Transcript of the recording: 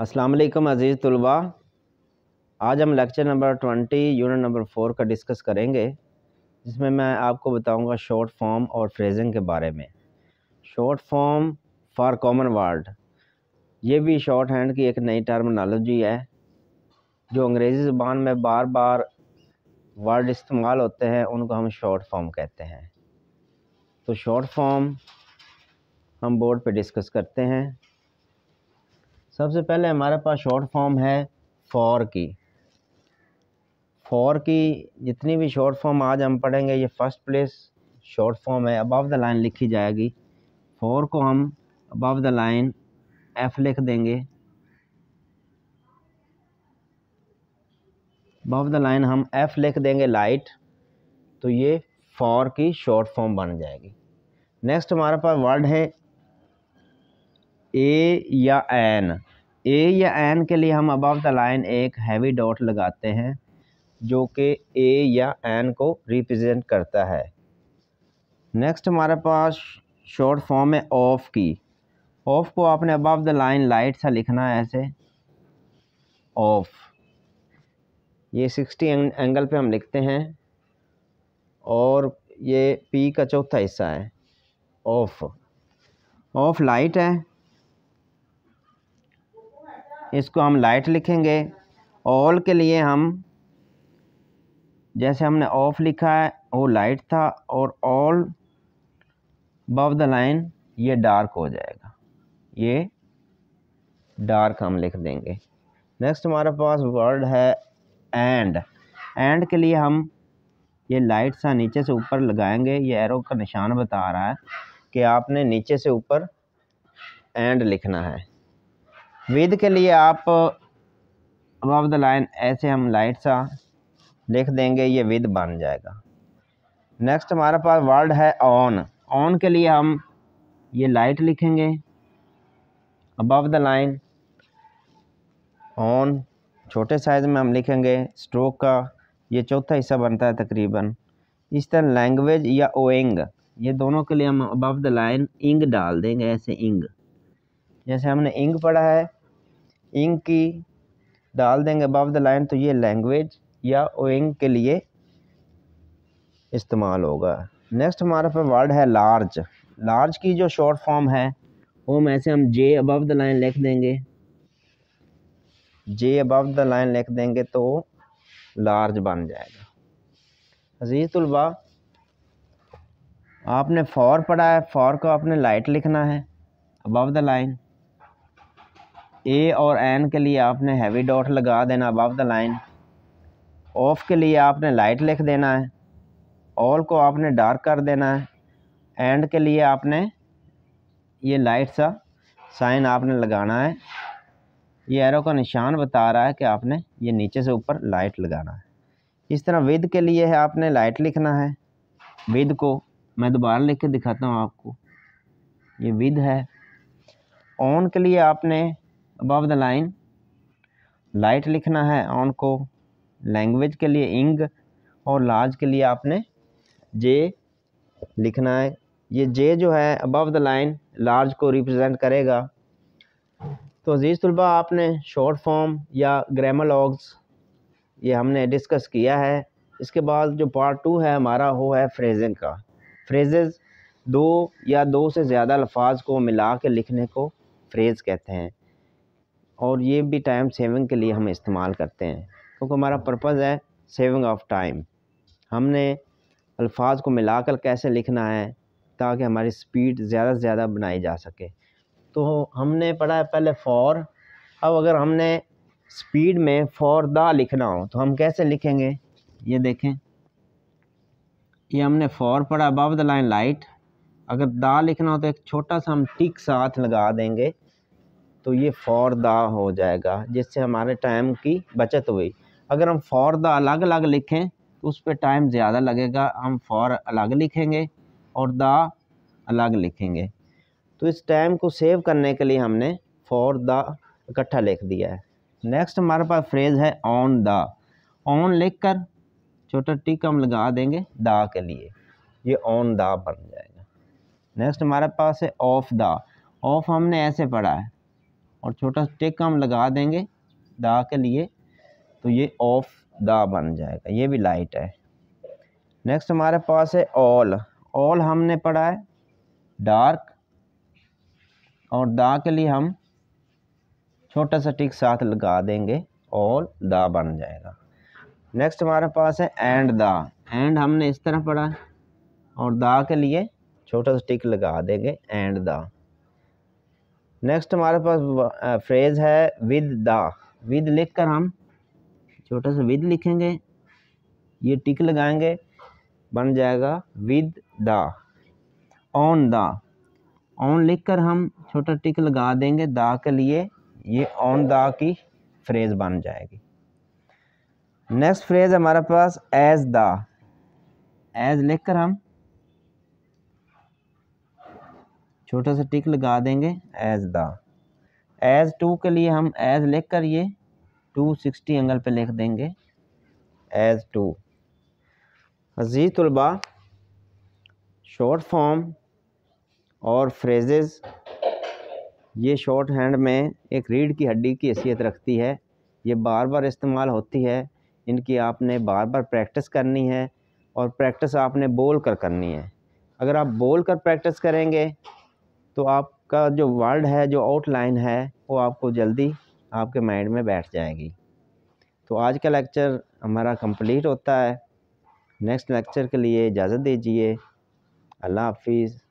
अस्सलाम वालेकुम अज़ीज़ तलबा आज हम lecture number twenty unit number four का डिस्कस करेंगे जिसमें मैं आपको बताऊंगा शॉर्ट फॉर्म और फ्रेजिंग के बारे में short form for common word ये भी शॉर्ट हैंड की एक नई टर्मिनोलॉजी है जो अंग्रेज़ी ज़बान में बार बार वर्ड इस्तेमाल होते हैं उनको हम शॉर्ट फॉर्म कहते हैं तो शॉर्ट फॉर्म हम बोर्ड पर डिस्कस करते हैं सबसे पहले हमारे पास शॉर्ट फॉर्म है फॉर की फॉर की जितनी भी शॉर्ट फॉर्म आज हम पढ़ेंगे ये फर्स्ट प्लेस शॉर्ट फॉर्म है अबव द लाइन लिखी जाएगी फॉर को हम अबव द लाइन एफ लिख देंगे अबव द लाइन हम एफ लिख देंगे लाइट तो ये फॉर की शॉर्ट फॉर्म बन जाएगी नेक्स्ट हमारे पास वर्ड है ए या एन ए या एन के लिए हम अबव द लाइन एक हैवी डॉट लगाते हैं जो कि ए या एन को रिप्रेजेंट करता है नेक्स्ट हमारे पास शॉर्ट फॉर्म है ऑफ़ की ऑफ़ को आपने अबव द लाइन लाइट सा लिखना है ऐसे ऑफ़ ये सिक्सटी एंगल पे हम लिखते हैं और ये पी का चौथा हिस्सा है ऑफ़ ऑफ़ लाइट है इसको हम लाइट लिखेंगे ऑल के लिए हम जैसे हमने ऑफ लिखा है वो लाइट था और ऑल बव द लाइन ये डार्क हो जाएगा ये डार्क हम लिख देंगे नेक्स्ट हमारे पास वर्ड है एंड एंड के लिए हम ये लाइट सा नीचे से ऊपर लगाएंगे ये एरो का निशान बता रहा है कि आपने नीचे से ऊपर एंड लिखना है विद के लिए आप अबव द लाइन ऐसे हम लाइट सा लिख देंगे ये विद बन जाएगा नेक्स्ट हमारे पास वर्ड है ऑन ऑन के लिए हम ये लाइट लिखेंगे अबव द लाइन ऑन छोटे साइज़ में हम लिखेंगे स्ट्रोक का ये चौथा हिस्सा बनता है तकरीबन इस तरह लैंग्वेज या ओइंग ये दोनों के लिए हम अबव द लाइन इंग डाल देंगे ऐसे इंग जैसे हमने इंग पढ़ा है इंग की डाल देंगे अबव द लाइन तो ये लैंग्वेज या ओइंग के लिए इस्तेमाल होगा नेक्स्ट हमारे पे वर्ड है लार्ज लार्ज की जो शॉर्ट फॉर्म है वो में से हम जे अबव द लाइन लिख देंगे जे अबव द लाइन लिख देंगे तो लार्ज बन जाएगा अजीज़ तलबा आपने फॉर पढ़ा है फॉर को आपने लाइट लिखना है अबव द लाइन ए और एन के लिए आपने हैवी डॉट लगा देना अबव द लाइन ऑफ के लिए आपने लाइट लिख देना है ऑल को आपने डार्क कर देना है एंड के लिए आपने ये लाइट सा साइन आपने लगाना है ये एरो का निशान बता रहा है कि आपने ये नीचे से ऊपर लाइट लगाना है इस तरह विद के लिए है आपने लाइट लिखना है विद को मैं दोबारा लिख के दिखाता हूँ आपको ये विद है ऑन के लिए आपने अबव द लाइन लाइट लिखना है ऑन को लैंग्वेज के लिए इंग और लार्ज के लिए आपने जे लिखना है ये जे जो है अबव द लाइन लार्ज को रिप्रेजेंट करेगा तो अजीज़ तलबा आपने शॉर्ट फॉर्म या ग्रामर लॉग्स ये हमने डिस्कस किया है इसके बाद जो पार्ट टू है हमारा वो है फ्रेजिंग का फ्रेजेज़ दो या दो से ज़्यादा लफाज को मिला के लिखने को फ्रेज़ कहते हैं और ये भी टाइम सेविंग के लिए हम इस्तेमाल करते हैं क्योंकि हमारा पर्पज़ है सेविंग ऑफ टाइम हमने अल्फाज को मिलाकर कैसे लिखना है ताकि हमारी स्पीड ज़्यादा से ज़्यादा बनाई जा सके तो हमने पढ़ा है पहले फ़ौर अब अगर हमने स्पीड में फ़ौर दा लिखना हो तो हम कैसे लिखेंगे ये देखें ये हमने फ़ौर पढ़ा अबव द लाइन लाइट अगर दा लिखना हो तो एक छोटा सा हम टिक साथ लगा देंगे तो ये फॉर द हो जाएगा जिससे हमारे टाइम की बचत हुई अगर हम फॉर द अलग अलग लिखें तो उस पर टाइम ज़्यादा लगेगा हम फॉर अलग लिखेंगे और द अलग लिखेंगे तो इस टाइम को सेव करने के लिए हमने फॉर द इकट्ठा लिख दिया है नेक्स्ट हमारे पास फ्रेज है ऑन द ऑन लिख कर छोटा टिक हम लगा देंगे द के लिए ये ऑन द बन जाएगा नेक्स्ट हमारे पास है ऑफ द ऑफ हमने ऐसे पढ़ा है और छोटा टिक हम लगा देंगे दा के लिए तो ये ऑफ दा बन जाएगा ये भी लाइट है नेक्स्ट हमारे पास है ऑल ऑल हमने पढ़ा है डार्क और दा के लिए हम छोटा सा टिक साथ लगा देंगे ऑल दा बन जाएगा नेक्स्ट हमारे पास है एंड दा एंड हमने इस तरह पढ़ा है और दा के लिए छोटा सा टिक लगा देंगे एंड दा नेक्स्ट हमारे पास फ्रेज़ है विद द विद लिख कर हम छोटा सा विद लिखेंगे ये टिक लगाएंगे बन जाएगा with the on the on लिख कर हम छोटा टिक लगा देंगे दा के लिए ये ऑन दा की फ्रेज़ बन जाएगी नेक्स्ट फ्रेज़ हमारे पास एज द एज लिख कर हम छोटा सा टिक लगा देंगे एज द एज टू के लिए हम एज लिख कर ये टू सिक्सटी एंगल पे लिख देंगे एज टू अजीज़ तलबा शॉर्ट फॉर्म और फ्रेजेस ये शॉर्ट हैंड में एक रीढ़ की हड्डी की हैसियत रखती है ये बार बार इस्तेमाल होती है इनकी आपने बार बार प्रैक्टिस करनी है और प्रैक्टिस आपने बोल कर करनी है अगर आप बोल कर प्रैक्टिस करेंगे तो आपका जो वर्ड है जो आउटलाइन है वो आपको जल्दी आपके माइंड में बैठ जाएगी तो आज का लेक्चर हमारा कंप्लीट होता है नेक्स्ट लेक्चर के लिए इजाज़त दीजिए अल्लाह हाफिज़